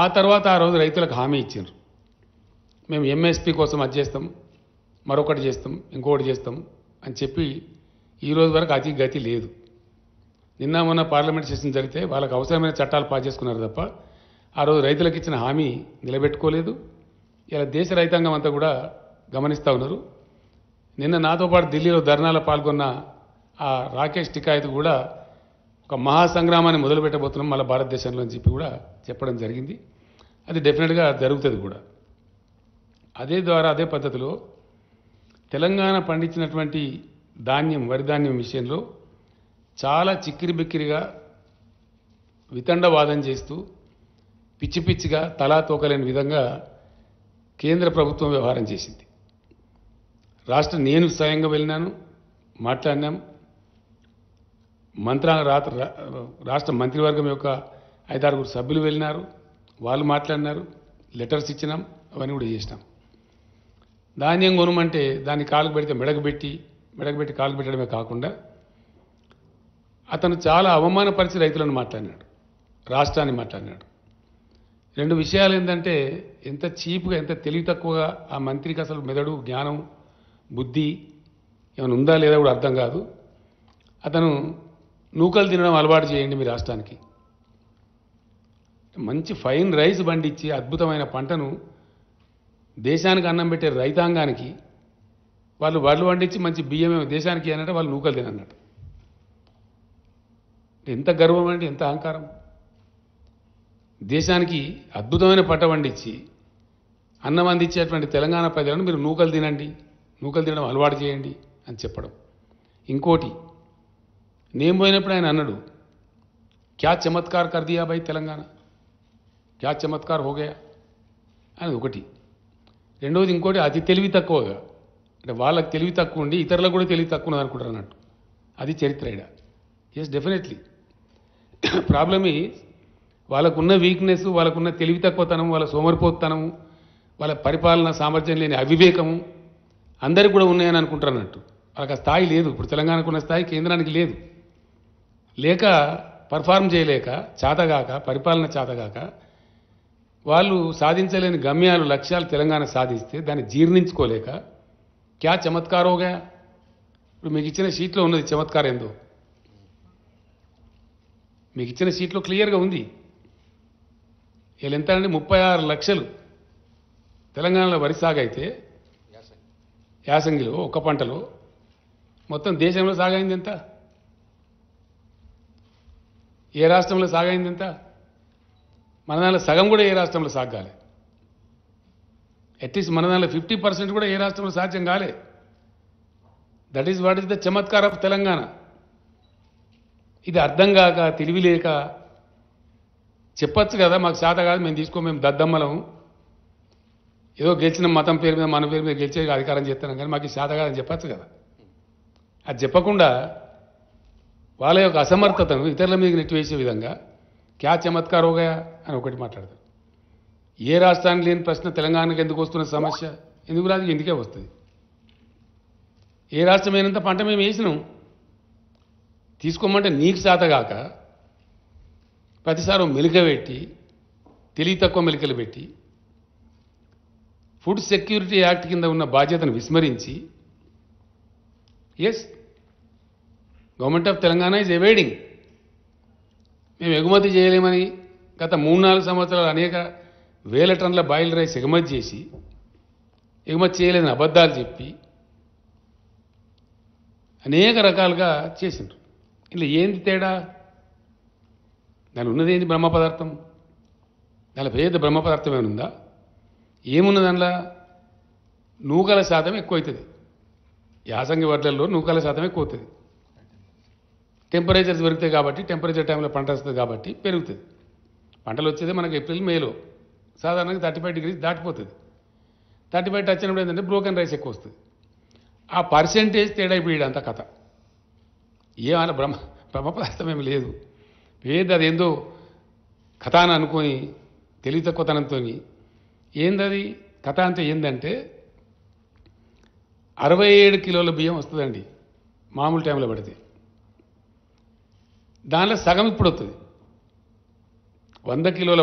ఆ తర్వాత ఆ రోజు రైతులకు హామీ ఇచ్చారు మేము ఎంఎస్పి కోసం అది చేస్తాం మరొకటి చేస్తాం ఇంకొకటి చేస్తాం అని చెప్పి ఈ రోజు వరకు అతి గతి లేదు నిన్న మొన్న పార్లమెంట్ సెషన్ జరిగితే వాళ్ళకి అవసరమైన చట్టాలు పాస్ చేసుకున్నారు తప్ప ఆ రోజు రైతులకు ఇచ్చిన హామీ నిలబెట్టుకోలేదు ఇలా దేశ రైతాంగం అంతా కూడా గమనిస్తూ ఉన్నారు నిన్న నాతో పాటు ఢిల్లీలో ధర్నాలో పాల్గొన్న ఆ రాకేష్ టికాయత్ కూడా ఒక మహా సంగ్రామాన్ని మొదలు పెట్టబోతున్నాం మళ్ళీ భారతదేశంలో అని చెప్పి కూడా చెప్పడం జరిగింది అది డెఫినెట్గా జరుగుతుంది కూడా అదే ద్వారా అదే పద్ధతిలో తెలంగాణ పండించినటువంటి ధాన్యం వరి ధాన్యం విషయంలో చాలా చిక్కిరి బిక్కిరిగా వితండవాదం చేస్తూ పిచ్చి పిచ్చిగా తలా తోకలేని విధంగా కేంద్ర ప్రభుత్వం వ్యవహారం చేసింది రాష్ట్ర నేను స్వయంగా వెళ్ళినాను మాట్లాడినాం మంత్రాల రాత రాష్ట్ర మంత్రివర్గం యొక్క ఐదారుగురు సభ్యులు వెళ్ళినారు వాళ్ళు మాట్లాడినారు లెటర్స్ ఇచ్చినాం అవన్నీ కూడా చేసినాం ధాన్యం కొనమంటే దాన్ని కాలు పెడితే మెడగబెట్టి మెడగబెట్టి కాలు పెట్టడమే కాకుండా అతను చాలా అవమానపరిచి రైతులను మాట్లాడినాడు రాష్ట్రాన్ని మాట్లాడినాడు రెండు విషయాలు ఏంటంటే ఎంత చీప్గా ఎంత తెలివి తక్కువగా ఆ మంత్రికి అసలు మెదడు జ్ఞానం బుద్ధి ఏమైనా ఉందా లేదా కూడా అర్థం కాదు అతను నూకలు తినడం అలవాటు చేయండి మీ రాష్ట్రానికి మంచి ఫైన్ రైస్ పండించి అద్భుతమైన పంటను దేశానికి అన్నం పెట్టే రైతాంగానికి వాళ్ళు వడ్లు పండించి మంచి బియ్యం దేశానికి అన్నట్టు వాళ్ళు నూకలు తినన్నట్టు ఎంత గర్వం అంటే ఎంత అహంకారం దేశానికి అద్భుతమైన పంట పండించి అన్నం అందించేటువంటి తెలంగాణ ప్రజలను మీరు నూకలు తినండి నూకలు తినడం అలవాటు చేయండి అని చెప్పడం ఇంకోటి నేను పోయినప్పుడు ఆయన అన్నాడు క్యా చమత్కార్ కర్దియా భయ్ తెలంగాణ క్యా చమత్కార్ హోగయా అనేది ఒకటి రెండవది ఇంకోటి అతి తెలివి తక్కువగా అంటే వాళ్ళకి తెలివి తక్కువ ఉండి ఇతరులకు కూడా తెలివి తక్కువ ఉన్నది అనుకుంటారు అన్నట్టు అది చరిత్ర ఇడ ఎస్ డెఫినెట్లీ ప్రాబ్లమ్ వాళ్ళకున్న వీక్నెస్ వాళ్ళకున్న తెలివి తక్కువతనం వాళ్ళ సోమరిపోతనము వాళ్ళ పరిపాలన సామర్థ్యం లేని అవివేకము అందరికి కూడా ఉన్నాయని అనుకుంటారు అన్నట్టు వాళ్ళకి ఆ స్థాయి లేదు ఇప్పుడు తెలంగాణకు ఉన్న స్థాయి కేంద్రానికి లేదు లేక పర్ఫార్మ్ చేయలేక చేతగాక పరిపాలన చేతగాక వాళ్ళు సాధించలేని గమ్యాలు లక్ష్యాలు తెలంగాణ సాధిస్తే దాన్ని జీర్ణించుకోలేక క్యా చమత్కారోగా ఇప్పుడు మీకు ఇచ్చిన షీట్లో ఉన్నది చమత్కారం ఏందో మీకు ఇచ్చిన షీట్లో క్లియర్గా ఉంది వీళ్ళు ఎంత అండి ముప్పై ఆరు లక్షలు తెలంగాణలో వరి సాగైతే యాసంగిలో ఒక్క పంటలో మొత్తం దేశంలో సాగైంది ఎంత ఏ రాష్ట్రంలో సాగైంది ఎంత మన దానిలో సగం కూడా ఏ రాష్ట్రంలో సాగాలి అట్లీస్ట్ మన దానిలో ఫిఫ్టీ పర్సెంట్ కూడా ఏ రాష్ట్రంలో సాధ్యం కాలే that is what is the చమత్కార్ ఆఫ్ తెలంగాణ ఇది అర్థం కాక తెలివి లేక చెప్పచ్చు కదా మాకు శాత కాదు మేము తీసుకో మేము దద్దమ్మలము ఏదో గెలిచిన మతం పేరు మీద మన పేరు మీద గెలిచే అధికారం చేస్తున్నాం కానీ మాకు శాత కాదని చెప్పచ్చు కదా అది చెప్పకుండా వాళ్ళ యొక్క అసమర్థతను ఇతరుల మీద నెట్టివేసే విధంగా క్యా చమత్కార్ హోగా అని ఒకటి మాట్లాడతారు ఏ రాష్ట్రానికి లేని ప్రశ్న తెలంగాణకు ఎందుకు వస్తున్న సమస్య ఎందుకు రాదు ఎందుకే వస్తుంది ఏ రాష్ట్రమైనంత పంట మేము వేసినాం తీసుకోమంటే నీకు చేతగాక ప్రతిసారం పెట్టి తెలివి తక్కువ మెలికలు పెట్టి ఫుడ్ సెక్యూరిటీ యాక్ట్ కింద ఉన్న బాధ్యతను విస్మరించి as government of Telangana is evading మేము ఎగుమతి చేయలేమని గత మూడు నాలుగు సంవత్సరాలు అనేక వేల టన్నుల బాయిల్ రైస్ ఎగుమతి చేసి ఎగుమతి చేయలేని అబద్ధాలు చెప్పి అనేక రకాలుగా చేసిండ్రు ఇలా ఏంది తేడా దాని ఉన్నది ఏంది బ్రహ్మ పదార్థం దానిలో పెద్ద బ్రహ్మ పదార్థం ఉందా ఏమున్న దానిలో నూకల శాతం ఎక్కువ అవుతుంది యాసంగి వడ్లల్లో నూకల శాతం ఎక్కువ అవుతుంది టెంపరేచర్స్ పెరుగుతాయి కాబట్టి టెంపరేచర్ టైంలో పంట వస్తుంది కాబట్టి పెరుగుతుంది పంటలు వచ్చేది మనకి ఏప్రిల్ మేలో సాధారణంగా థర్టీ ఫైవ్ డిగ్రీస్ దాటిపోతుంది థర్టీ ఫైవ్ టచ్ అయినప్పుడు ఏంటంటే బ్రోకెన్ రైస్ ఎక్కువ వస్తుంది ఆ పర్సెంటేజ్ తేడా అయిపోయాడు అంత కథ ఏమైనా బ్రహ్మ బ్రహ్మ పదార్థం ఏమి లేదు ఏది ఏందో కథ అని అనుకొని తెలివి తక్కువతనంతో ఏందది కథ అంటే ఏంటంటే అరవై ఏడు కిలోల బియ్యం వస్తుందండి మామూలు టైంలో పడితే దానిలో సగం ఇప్పుడు వస్తుంది వంద కిలోల